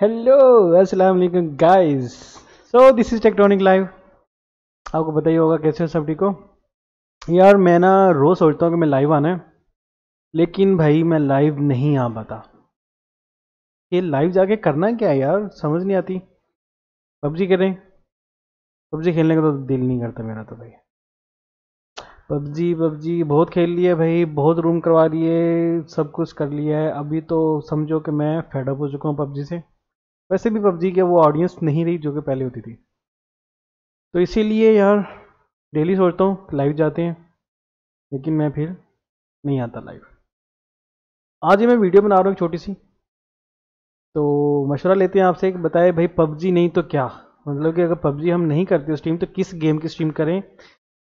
hello अस्सलाम वालेकुम guys so this is Tectonic live आपको पता ही होगा कैसे हो सब ठीक हो यार मैं ना रोज़ सोचता हूँ कि मैं लाइव आना है लेकिन भाई मैं लाइव नहीं आ पाता ये लाइव जाके करना क्या है यार समझ नहीं आती पबजी करें पबजी खेलने का तो दिल नहीं करता मेरा तो भाई पबजी पबजी बहुत खेल लिया भाई बहुत रूम करवा लिए सब कुछ कर लिया है अभी तो समझो कि मैं फेडअप हो चुका हूँ पबजी से वैसे भी पबजी की वो ऑडियंस नहीं रही जो कि पहले होती थी तो इसीलिए यार डेली सोचता हूँ लाइव जाते हैं लेकिन मैं फिर नहीं आता लाइव आज ये मैं वीडियो बना रहा हूँ छोटी सी तो मशवरा लेते हैं आपसे बताए भाई पबजी नहीं तो क्या मतलब कि अगर पबजी हम नहीं करते स्ट्रीम तो किस गेम की स्ट्रीम करें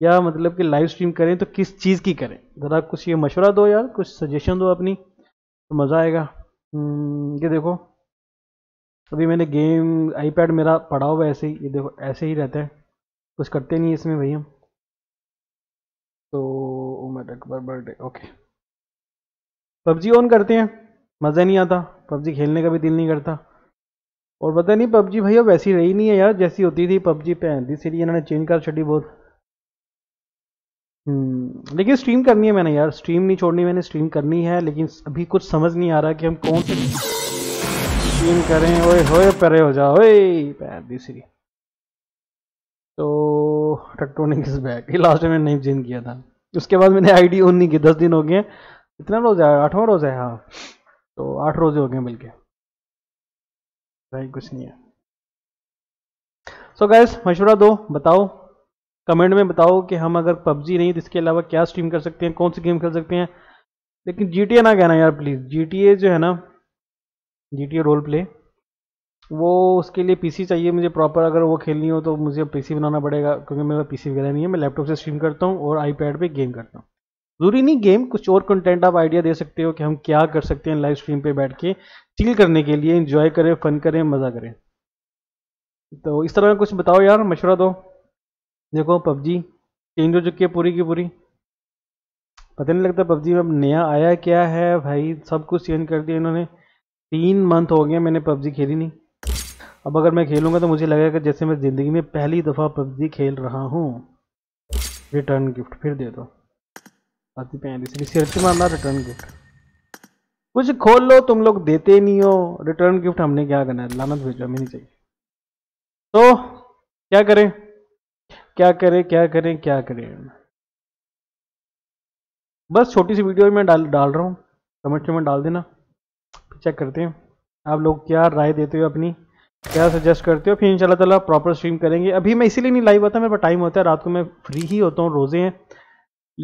या मतलब कि लाइव स्ट्रीम करें तो किस चीज़ की करें ज़रा कुछ ये मशवरा दो यार कुछ सजेशन दो अपनी तो मज़ा आएगा हम्म, ये देखो अभी मैंने गेम आईपैड मेरा पड़ा हुआ ऐसे ही ये देखो ऐसे ही रहता है कुछ करते नहीं इसमें भाई हम तो Umar Akbar birthday okay PUBG on करते हैं मज़ा नहीं आता पबजी खेलने का भी दिल नहीं करता और पता नहीं पबजी भैया वैसी रही नहीं है यार जैसी होती थी पबजी पे इसीलिए इन्होंने चेंज कर छड़ी बहुत हम्म, लेकिन स्ट्रीम करनी है मैंने यार स्ट्रीम नहीं छोड़नी मैंने स्ट्रीम करनी है लेकिन अभी कुछ समझ नहीं आ रहा कि हम कौन से मशीन करें ओए होए परे हो जाओ ओए पैर तो टेक्टोनिक इज बैक ये लास्ट मैंने नहीं चेंज किया था उसके बाद मैंने आईडी ऑन नहीं की दस दिन हो गए इतना रोज़ है आठवा रोज़ है हाँ तो आठ रोज हो गए मिलके भाई कुछ नहीं है सो गैस मशवरा दो बताओ कमेंट में बताओ कि हम अगर पबजी नहीं तो इसके अलावा क्या स्ट्रीम कर सकते हैं कौन सी गेम खेल सकते हैं लेकिन जी ना कहना यार प्लीज़ जी जो है ना जी टी रोल प्ले वो उसके लिए पीसी चाहिए मुझे प्रॉपर अगर वो खेलनी हो तो मुझे पीसी बनाना पड़ेगा क्योंकि मेरा पीसी वगैरह नहीं है मैं लैपटॉप से स्ट्रीम करता हूँ और आईपैड पे गेम करता हूँ जरूरी नहीं गेम कुछ और कंटेंट आप आइडिया दे सकते हो कि हम क्या कर सकते हैं लाइव स्ट्रीम पे बैठ के चिल करने के लिए इंजॉय करें फन करें मज़ा करें तो इस तरह कुछ बताओ यार मशवरा दो देखो पबजी चेंज हो चुकी है पूरी की पूरी पता नहीं लगता पबजी में अब नया आया क्या है भाई सब कुछ चेंज कर दिया इन्होंने तीन मंथ हो गया मैंने पबजी खेली नहीं अब अगर मैं खेलूंगा तो मुझे लगेगा जैसे मैं ज़िंदगी में पहली दफ़ा पबजी खेल रहा हूँ रिटर्न गिफ्ट फिर दे दो पैंतीस सिर्फ मारना रिटर्न गिफ्ट कुछ खोल लो तुम लोग देते नहीं हो रिटर्न गिफ्ट हमने क्या करना है लानत भेजो हमें नहीं चाहिए तो क्या करें क्या करें क्या करें क्या करें बस छोटी सी वीडियो में डाल डाल रहा हूँ कमेंट में डाल देना चेक करते हैं आप लोग क्या राय देते हो अपनी क्या सजेस्ट करते हो फिर इंशाल्लाह ताला प्रॉपर स्ट्रीम करेंगे अभी मैं इसीलिए नहीं लाइव होता मेरे पास टाइम होता है रात को मैं फ्री ही होता हूँ रोज़े हैं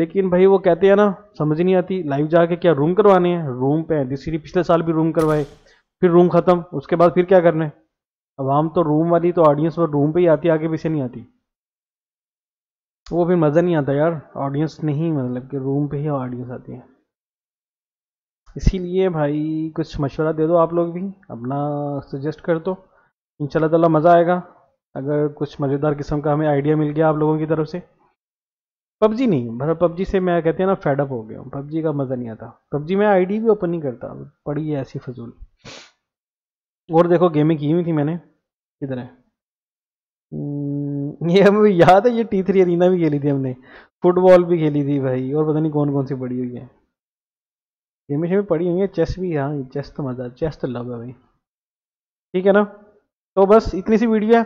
लेकिन भाई वो कहते हैं ना समझ नहीं आती लाइव जाके क्या रूम करवाने हैं रूम पे हैं इसीलिए पिछले साल भी रूम करवाए फिर रूम ख़त्म उसके बाद फिर क्या करना है आवाम तो रूम वाली तो ऑडियंस वो रूम पर ही आती आगे पीछे नहीं आती वो फिर मज़ा नहीं आता यार ऑडियंस नहीं मतलब कि रूम पर ही ऑडियंस आती है इसीलिए भाई कुछ मशवरा दे दो आप लोग भी अपना सजेस्ट कर दो इन तला मज़ा आएगा अगर कुछ मज़ेदार किस्म का हमें आइडिया मिल गया आप लोगों की तरफ से पबजी नहीं भर मतलब पबजी से मैं कहते हैं ना फेडअप हो गया हूँ पबजी का मज़ा नहीं आता पबजी में आईडी भी ओपन नहीं करता पड़ी है ऐसी फजूल और देखो गेमें की हुई थी मैंने किधर है हम्म, ये हमें याद है ये टी थ्री अरीना भी खेली थी हमने फुटबॉल भी खेली थी भाई और पता नहीं कौन कौन सी बड़ी हुई है गेमें शेमें पड़ी हुई है चेस भी हाँ चेस तो मज़ा चेस तो लव है भाई ठीक है ना तो बस इतनी सी वीडियो है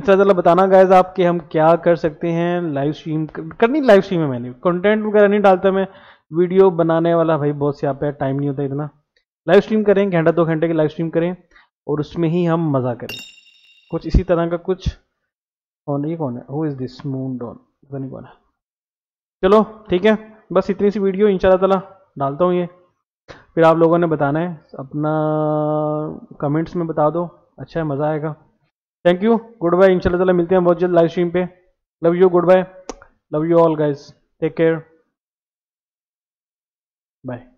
इन बताना गायज आप कि हम क्या कर सकते हैं लाइव स्ट्रीम करनी लाइव स्ट्रीम है मैंने कंटेंट वगैरह नहीं डालता मैं वीडियो बनाने वाला भाई बहुत से आप टाइम नहीं होता इतना लाइव स्ट्रीम करें घंटा दो घंटे की लाइव स्ट्रीम करें और उसमें ही हम मज़ा करें कुछ इसी तरह का कुछ कौन ये कौन है who is this moon Don पता नहीं कौन है चलो ठीक है बस इतनी सी वीडियो इन शाला डालता हूँ ये फिर आप लोगों ने बताना है अपना कमेंट्स में बता दो अच्छा है मज़ा आएगा थैंक यू गुड बाय इनशा ताला मिलते हैं बहुत जल्द लाइव स्ट्रीम पे love you good bye love you all guys take care bye